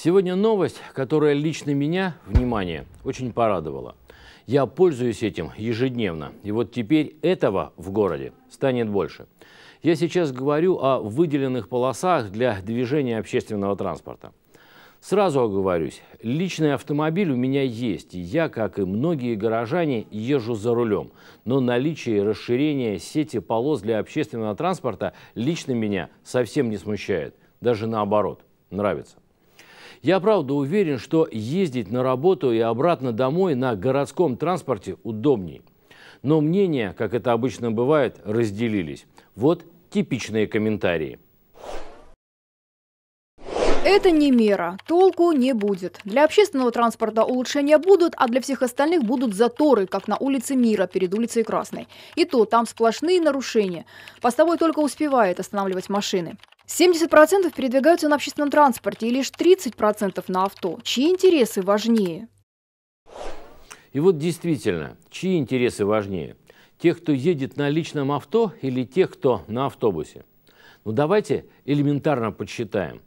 Сегодня новость, которая лично меня, внимание, очень порадовала. Я пользуюсь этим ежедневно, и вот теперь этого в городе станет больше. Я сейчас говорю о выделенных полосах для движения общественного транспорта. Сразу оговорюсь, личный автомобиль у меня есть, и я, как и многие горожане, езжу за рулем. Но наличие расширения сети полос для общественного транспорта лично меня совсем не смущает. Даже наоборот, нравится. Я правда уверен, что ездить на работу и обратно домой на городском транспорте удобней. Но мнения, как это обычно бывает, разделились. Вот типичные комментарии. Это не мера. Толку не будет. Для общественного транспорта улучшения будут, а для всех остальных будут заторы, как на улице Мира перед улицей Красной. И то там сплошные нарушения. Постовой только успевает останавливать машины. 70% передвигаются на общественном транспорте и лишь 30% на авто. Чьи интересы важнее? И вот действительно, чьи интересы важнее? Тех, кто едет на личном авто или тех, кто на автобусе? Ну давайте элементарно подсчитаем.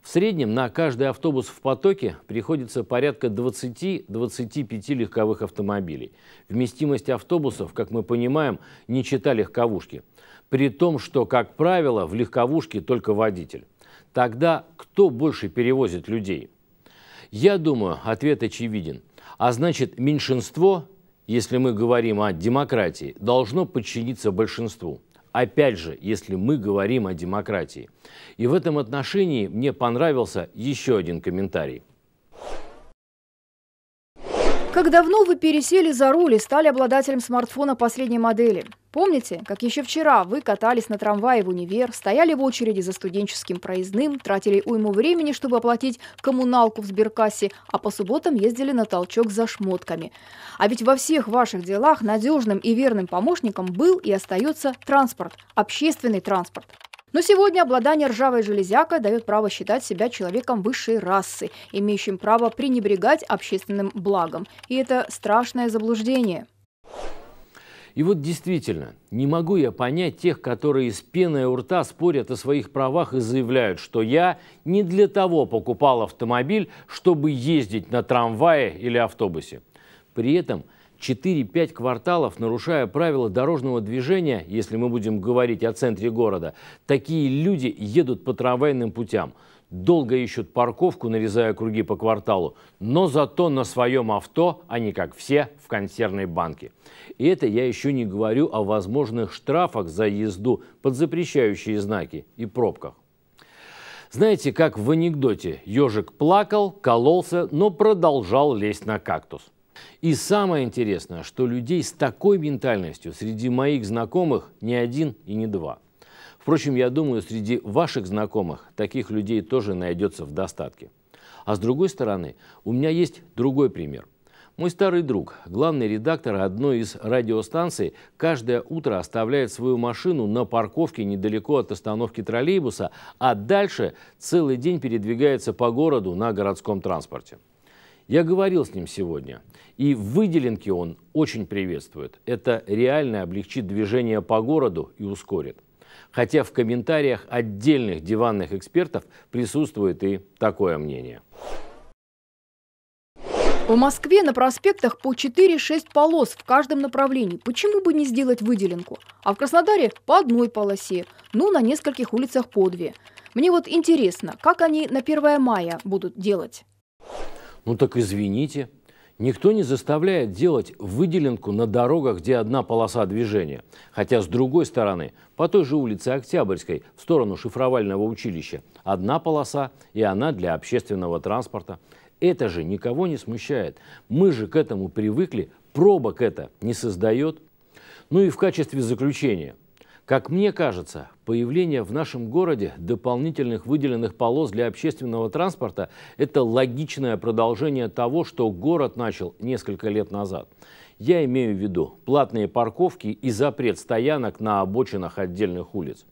В среднем на каждый автобус в потоке приходится порядка 20-25 легковых автомобилей. Вместимость автобусов, как мы понимаем, не чита легковушки при том, что, как правило, в легковушке только водитель. Тогда кто больше перевозит людей? Я думаю, ответ очевиден. А значит, меньшинство, если мы говорим о демократии, должно подчиниться большинству. Опять же, если мы говорим о демократии. И в этом отношении мне понравился еще один комментарий. Как давно вы пересели за руль и стали обладателем смартфона последней модели? Помните, как еще вчера вы катались на трамвае в универ, стояли в очереди за студенческим проездным, тратили уйму времени, чтобы оплатить коммуналку в сберкассе, а по субботам ездили на толчок за шмотками. А ведь во всех ваших делах надежным и верным помощником был и остается транспорт, общественный транспорт. Но сегодня обладание ржавой железякой дает право считать себя человеком высшей расы, имеющим право пренебрегать общественным благом. И это страшное заблуждение. И вот действительно, не могу я понять тех, которые из пеной у рта спорят о своих правах и заявляют, что я не для того покупал автомобиль, чтобы ездить на трамвае или автобусе. При этом – 4-5 кварталов, нарушая правила дорожного движения, если мы будем говорить о центре города, такие люди едут по трамвайным путям. Долго ищут парковку, нарезая круги по кварталу, но зато на своем авто они, как все, в консервной банке. И это я еще не говорю о возможных штрафах за езду под запрещающие знаки и пробках. Знаете, как в анекдоте, ежик плакал, кололся, но продолжал лезть на кактус. И самое интересное, что людей с такой ментальностью среди моих знакомых не один и не два. Впрочем, я думаю, среди ваших знакомых таких людей тоже найдется в достатке. А с другой стороны, у меня есть другой пример. Мой старый друг, главный редактор одной из радиостанций, каждое утро оставляет свою машину на парковке недалеко от остановки троллейбуса, а дальше целый день передвигается по городу на городском транспорте. Я говорил с ним сегодня, и выделенки он очень приветствует. Это реально облегчит движение по городу и ускорит. Хотя в комментариях отдельных диванных экспертов присутствует и такое мнение. В Москве на проспектах по 4-6 полос в каждом направлении. Почему бы не сделать выделенку? А в Краснодаре по одной полосе, ну на нескольких улицах по две. Мне вот интересно, как они на 1 мая будут делать? Ну так извините, никто не заставляет делать выделенку на дорогах, где одна полоса движения. Хотя с другой стороны, по той же улице Октябрьской, в сторону шифровального училища, одна полоса, и она для общественного транспорта. Это же никого не смущает. Мы же к этому привыкли, пробок это не создает. Ну и в качестве заключения. Как мне кажется, Появление в нашем городе дополнительных выделенных полос для общественного транспорта – это логичное продолжение того, что город начал несколько лет назад. Я имею в виду платные парковки и запрет стоянок на обочинах отдельных улиц.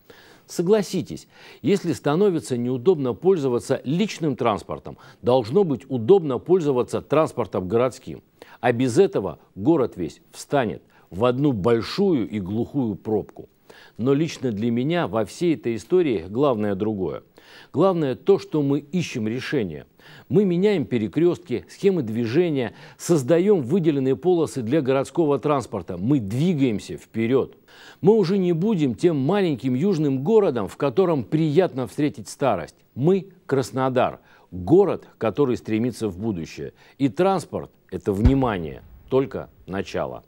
Согласитесь, если становится неудобно пользоваться личным транспортом, должно быть удобно пользоваться транспортом городским. А без этого город весь встанет в одну большую и глухую пробку. Но лично для меня во всей этой истории главное другое. Главное то, что мы ищем решение. Мы меняем перекрестки, схемы движения, создаем выделенные полосы для городского транспорта. Мы двигаемся вперед. Мы уже не будем тем маленьким южным городом, в котором приятно встретить старость. Мы – Краснодар, город, который стремится в будущее. И транспорт – это внимание, только начало.